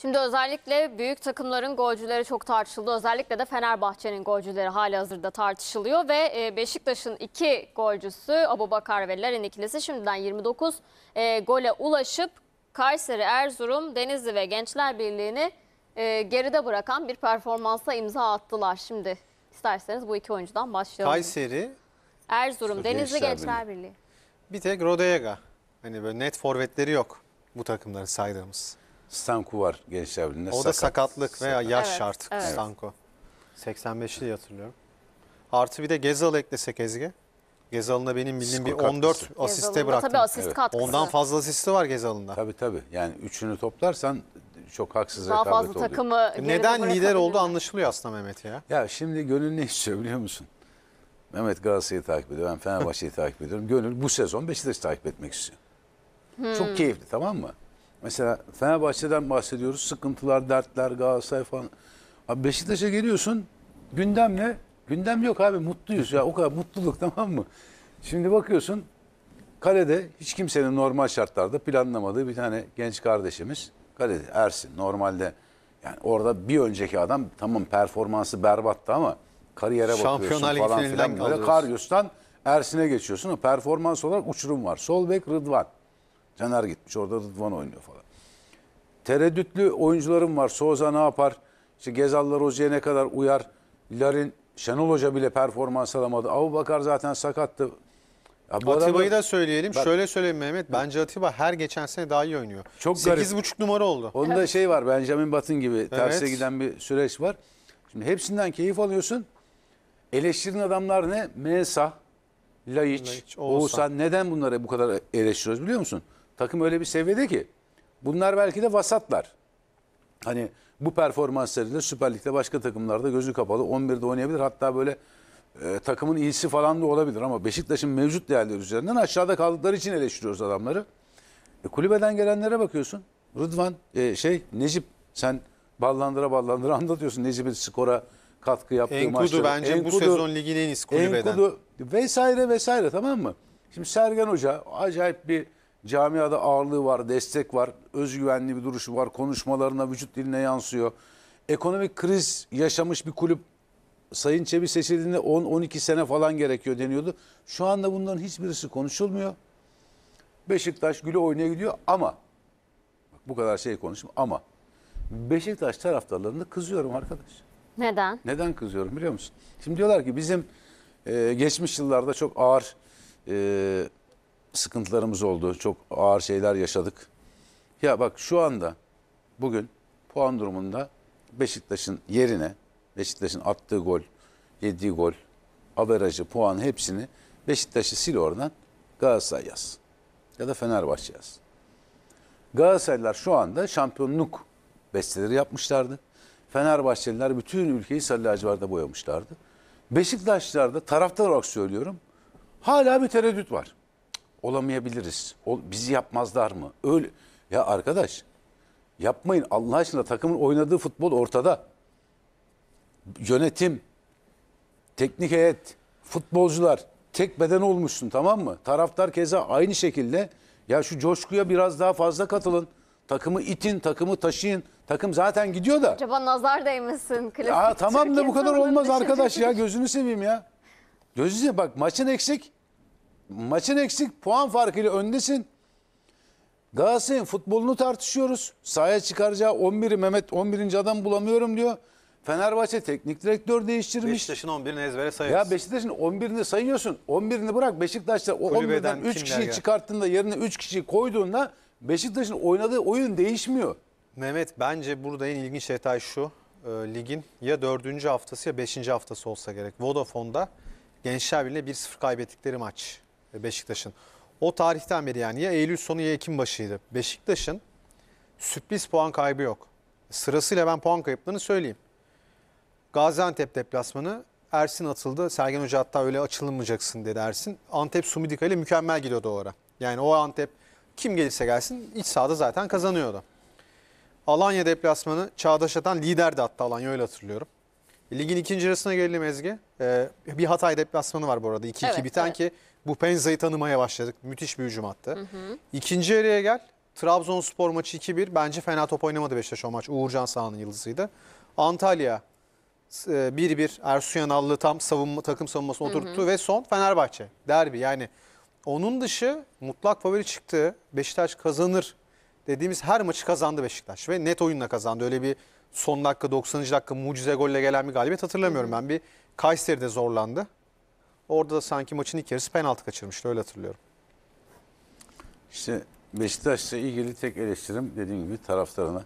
Şimdi özellikle büyük takımların golcüleri çok tartışıldı. Özellikle de Fenerbahçe'nin golcüleri hali hazırda tartışılıyor. Ve e, Beşiktaş'ın iki golcüsü Abubakar ve Larin ikilisi şimdiden 29 e, gole ulaşıp Kayseri, Erzurum, Denizli ve Gençler Birliği'ni e, geride bırakan bir performansa imza attılar. Şimdi isterseniz bu iki oyuncudan başlayalım. Kayseri, Erzurum, Denizli, Gençler, Birliği. Bir tek Rodega. Hani böyle net forvetleri yok bu takımları saydığımız. Stanku var Gençler Birliği'nde. O sakat. da sakatlık veya yaş evet, artık evet. Stanku. 85'li hatırlıyorum. Artı bir de Gezal eklesek Ezgi. Gezal'ına benim bildiğim bir 14 katkısı. asiste bıraktım. Tabii asist evet. katkısı. Ondan fazla asisti var Gezal'ında. Tabii tabii. Yani üçünü toplarsan çok haksız Daha rekabet fazla oluyor. takımı e Neden lider oldu anlaşılıyor aslında Mehmet ya. Ya şimdi Gönül ne istiyor biliyor musun? Mehmet Galatasaray'ı takip ediyor. Ben Fenerbahçe'yi takip ediyorum. Gönül bu sezon Beşiktaş'ı takip etmek istiyor. Hmm. Çok keyifli tamam mı? Mesela Fenerbahçe'den bahsediyoruz. Sıkıntılar, dertler, Galatasaray falan. Abi Beşiktaş'a geliyorsun gündem ne Gündem yok abi mutluyuz ya o kadar mutluluk tamam mı? Şimdi bakıyorsun kalede hiç kimsenin normal şartlarda planlamadığı bir tane genç kardeşimiz. Kalede Ersin normalde yani orada bir önceki adam tamam performansı berbattı ama kariyere bakıyorsun Şampiyonlar falan finalinden filan. Böyle Karyos'tan Ersin'e geçiyorsun. O performans olarak uçurum var. Sol Rıdvan. Caner gitmiş orada Rıdvan oynuyor falan. Tereddütlü oyuncularım var. Soza ne yapar? İşte Gezallar Hoca'ya ne kadar uyar? Larin Şenol Hoca bile performans alamadı. Abu Bakar zaten sakattı. Ya bu Atiba'yı adamı... da söyleyelim. Bak, Şöyle söyleyeyim Mehmet. Bence Atiba her geçen sene daha iyi oynuyor. Çok 8,5 numara oldu. Onda evet. şey var Benjamin Batın gibi evet. giden bir süreç var. Şimdi hepsinden keyif alıyorsun. Eleştirin adamlar ne? Mensa, Laiç, Laiç Oğuzhan. Neden bunları bu kadar eleştiriyoruz biliyor musun? Takım öyle bir seviyede ki bunlar belki de vasatlar. Hani bu performanslarıyla Süper Lig'de başka takımlarda gözü kapalı 11'de oynayabilir. Hatta böyle e, takımın iyisi falan da olabilir ama Beşiktaş'ın mevcut değerleri üzerinden aşağıda kaldıkları için eleştiriyoruz adamları. E, kulübeden gelenlere bakıyorsun. Rıdvan, e, şey Necip sen ballandıra ballandıra anlatıyorsun Necip'in skora katkı yaptığı Enkudu maçları. bence Enkudu, bu sezon ligin en iyisi kulübeden. Enkudu vesaire vesaire tamam mı? Şimdi Sergen Hoca acayip bir Camiada ağırlığı var, destek var, özgüvenli bir duruşu var, konuşmalarına, vücut diline yansıyor. Ekonomik kriz yaşamış bir kulüp Sayın Çebi seçildiğinde 10-12 sene falan gerekiyor deniyordu. Şu anda bunların hiçbirisi konuşulmuyor. Beşiktaş güle oynaya gidiyor ama bak bu kadar şey konuşma ama Beşiktaş taraftarlarını kızıyorum arkadaş. Neden? Neden kızıyorum biliyor musun? Şimdi diyorlar ki bizim e, geçmiş yıllarda çok ağır e, sıkıntılarımız oldu. Çok ağır şeyler yaşadık. Ya bak şu anda bugün puan durumunda Beşiktaş'ın yerine Beşiktaş'ın attığı gol, yediği gol, averajı, puan hepsini Beşiktaş'ı sil oradan Galatasaray yaz. Ya da Fenerbahçe yaz. Galatasaraylılar şu anda şampiyonluk besteleri yapmışlardı. Fenerbahçeliler bütün ülkeyi sarı lacivert'e boyamışlardı. Beşiktaşlılarda taraftar olarak söylüyorum hala bir tereddüt var olamayabiliriz. O, bizi yapmazlar mı? Öyle ya arkadaş yapmayın Allah aşkına takımın oynadığı futbol ortada. Yönetim, teknik heyet, futbolcular tek beden olmuşsun tamam mı? Taraftar keza aynı şekilde ya şu coşkuya biraz daha fazla katılın. Takımı itin, takımı taşıyın. Takım zaten gidiyor da. Acaba nazar değmesin. Klasik Aa, tamam da bu kadar olmaz arkadaş ya gözünü seveyim ya. Gözünü bak maçın eksik maçın eksik puan farkıyla öndesin. Galatasaray'ın futbolunu tartışıyoruz. Sahaya çıkaracağı 11'i Mehmet 11. adam bulamıyorum diyor. Fenerbahçe teknik direktör değiştirmiş. Beşiktaş'ın 11'ini ezbere sayıyorsun. Ya Beşiktaş'ın 11'ini sayıyorsun. 11'ini bırak Beşiktaş'ta o Kulübeden 11'den 3 kişiyi gel. çıkarttığında yerine 3 kişiyi koyduğunda Beşiktaş'ın oynadığı oyun değişmiyor. Mehmet bence burada en ilginç detay şu. E, ligin ya 4. haftası ya 5. haftası olsa gerek. Vodafone'da Gençler Birliği'ne 1-0 kaybettikleri maç. Beşiktaş'ın. O tarihten beri yani ya Eylül sonu ya Ekim başıydı. Beşiktaş'ın sürpriz puan kaybı yok. Sırasıyla ben puan kayıplarını söyleyeyim. Gaziantep deplasmanı Ersin atıldı. Sergen Hoca hatta öyle açılmayacaksın dedi Ersin. Antep Sumidika ile mükemmel gidiyordu o ara. Yani o Antep kim gelirse gelsin iç sahada zaten kazanıyordu. Alanya deplasmanı Çağdaş Atan liderdi hatta Alanya öyle hatırlıyorum. Ligin ikinci yarısına gelelim Ezgi. Ee, bir Hatay deplasmanı var bu arada. 2-2 evet, biten evet. ki bu Penza'yı tanımaya başladık. Müthiş bir hücum attı. Hı hı. İkinci yarıya gel. Trabzonspor maçı 2-1. Bence fena top oynamadı Beşiktaş o maç. Uğurcan sahanın yıldızıydı. Antalya 1-1 e, Ersun Yanallı tam savunma, takım savunmasını oturttu hı hı. ve son Fenerbahçe derbi. Yani onun dışı mutlak favori çıktı. Beşiktaş kazanır dediğimiz her maçı kazandı Beşiktaş ve net oyunla kazandı. Öyle bir son dakika 90. dakika mucize golle gelen bir galibiyet hatırlamıyorum. Ben bir Kayseri'de zorlandı. Orada da sanki maçın ilk yarısı penaltı kaçırmıştı öyle hatırlıyorum. İşte Beşiktaş'la ilgili tek eleştirim dediğim gibi taraftarına.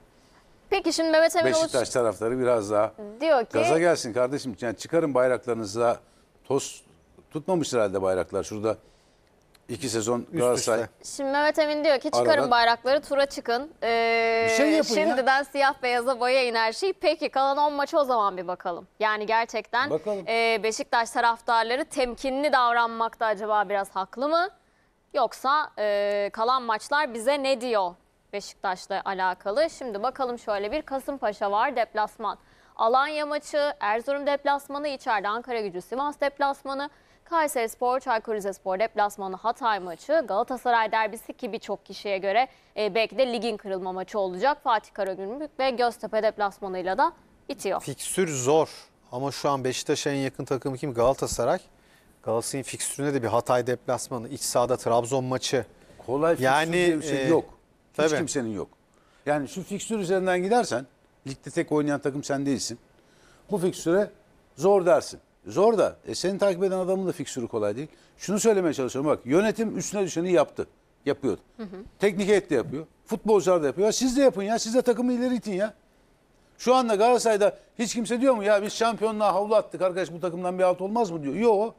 Peki şimdi Mehmet Emin Beşiktaş Uluç taraftarı biraz daha diyor ki gaza gelsin kardeşim. Yani çıkarın bayraklarınızı daha toz tutmamış herhalde bayraklar. Şurada İki sezon Galatasaray. Şimdi Mehmet Emin diyor ki çıkarın Aradan- bayrakları tura çıkın. Ee, Bir şey yapın ya. şimdiden siyah beyaza boyayın her şeyi. Peki kalan 10 maçı o zaman bir bakalım. Yani gerçekten Bakalım. ee, Beşiktaş taraftarları temkinli davranmakta acaba biraz haklı mı? Yoksa ee, kalan maçlar bize ne diyor Beşiktaş'la alakalı? Şimdi bakalım şöyle bir Kasımpaşa var deplasman. Alanya maçı, Erzurum deplasmanı, içeride Ankara gücü, Sivas deplasmanı. Kayseri Spor, Çaykur Rizespor deplasmanı Hatay maçı, Galatasaray derbisi ki birçok kişiye göre e, belki de ligin kırılma maçı olacak. Fatih Karagümrük ve Göztepe deplasmanıyla da bitiyor. Fiksür zor ama şu an Beşiktaş'a en yakın takımı kim? Galatasaray. Galatasaray'ın fiksürüne de bir Hatay deplasmanı, iç sahada Trabzon maçı. Kolay yani, fiksür bir şey e, yok. Hiç tabii. kimsenin yok. Yani şu fiksür üzerinden gidersen ligde tek oynayan takım sen değilsin. Bu fiksüre zor dersin. Zor da. E, seni takip eden adamın da fiksürü kolay değil. Şunu söylemeye çalışıyorum bak yönetim üstüne düşeni yaptı. Yapıyor. Hı hı. Teknik heyet de yapıyor. Futbolcular da yapıyor. Siz de yapın ya. Siz de takımı ileri itin ya. Şu anda Galatasaray'da hiç kimse diyor mu ya biz şampiyonluğa havlu attık arkadaş bu takımdan bir alt olmaz mı diyor. Yok.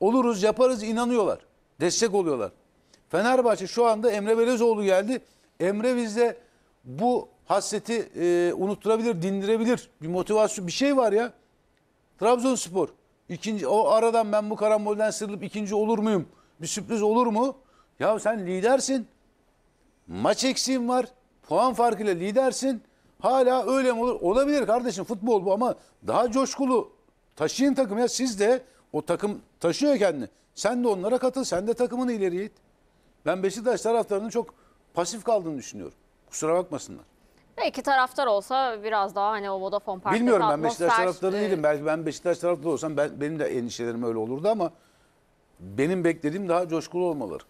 Oluruz yaparız inanıyorlar. Destek oluyorlar. Fenerbahçe şu anda Emre Belezoğlu geldi. Emre bizde bu hasreti e, unutturabilir, dindirebilir. Bir motivasyon, bir şey var ya. Trabzonspor. ikinci o aradan ben bu karambolden sıyrılıp ikinci olur muyum? Bir sürpriz olur mu? Ya sen lidersin. Maç eksiğin var. Puan farkıyla lidersin. Hala öyle mi olur? Olabilir kardeşim futbol bu ama daha coşkulu. Taşıyın takım ya siz de o takım taşıyor kendini. Sen de onlara katıl. Sen de takımını ileriye it. Ben Beşiktaş taraftarının çok pasif kaldığını düşünüyorum. Kusura bakmasınlar. Belki taraftar olsa biraz daha hani o Vodafone Park'ta Bilmiyorum ben atmosfer, Beşiktaş taraftarı değilim. Belki ben Beşiktaş taraftarı olsam ben, benim de endişelerim öyle olurdu ama benim beklediğim daha coşkulu olmaları.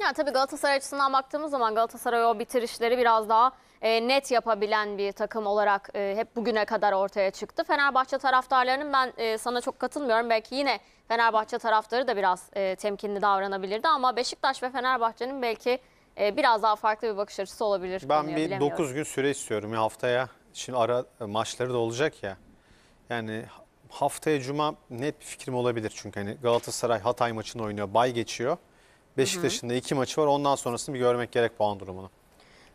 Ya tabii Galatasaray açısından baktığımız zaman Galatasaray o bitirişleri biraz daha e, net yapabilen bir takım olarak e, hep bugüne kadar ortaya çıktı. Fenerbahçe taraftarlarının ben e, sana çok katılmıyorum. Belki yine Fenerbahçe taraftarı da biraz e, temkinli davranabilirdi ama Beşiktaş ve Fenerbahçe'nin belki e, biraz daha farklı bir bakış açısı olabilir. Ben bir 9 gün süre istiyorum bir haftaya. Şimdi ara e, maçları da olacak ya. Yani haftaya cuma net bir fikrim olabilir çünkü hani Galatasaray Hatay maçını oynuyor, bay geçiyor. Beşiktaş'ın da iki maçı var. Ondan sonrasını bir görmek gerek puan durumunu.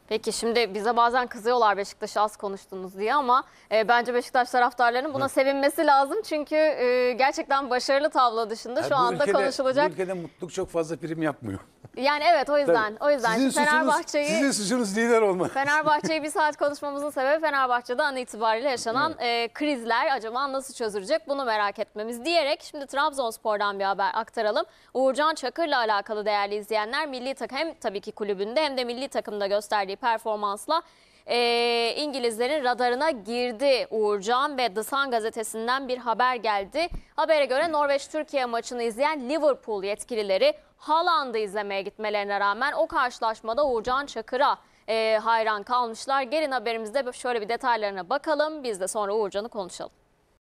Peki şimdi bize bazen kızıyorlar Beşiktaş'ı az konuştunuz diye ama e, bence Beşiktaş taraftarlarının buna Hı. sevinmesi lazım. Çünkü e, gerçekten başarılı tavla dışında şu anda ülkede- konuşulacak Bu ülkede mutluluk çok fazla prim yapmıyor. Yani evet o yüzden. O yüzden Sizin Fenerbahçe'yi sizin suçunuz lider olmak. Fenerbahçe'yi bir saat konuşmamızın sebebi Fenerbahçe'de an itibariyle yaşanan e, krizler acaba nasıl çözülecek bunu merak etmemiz diyerek şimdi Trabzonspor'dan bir haber aktaralım. Uğurcan Çakır'la alakalı değerli izleyenler milli takım hem tabii ki kulübünde hem de milli takımda gösterdiği performansla e, İngilizlerin radarına girdi Uğurcan ve The Sun gazetesinden bir haber geldi. Habere göre Norveç-Türkiye maçını izleyen Liverpool yetkilileri Haaland'ı izlemeye gitmelerine rağmen o karşılaşmada Uğurcan Çakır'a e, hayran kalmışlar. Gelin haberimizde şöyle bir detaylarına bakalım. Biz de sonra Uğurcan'ı konuşalım.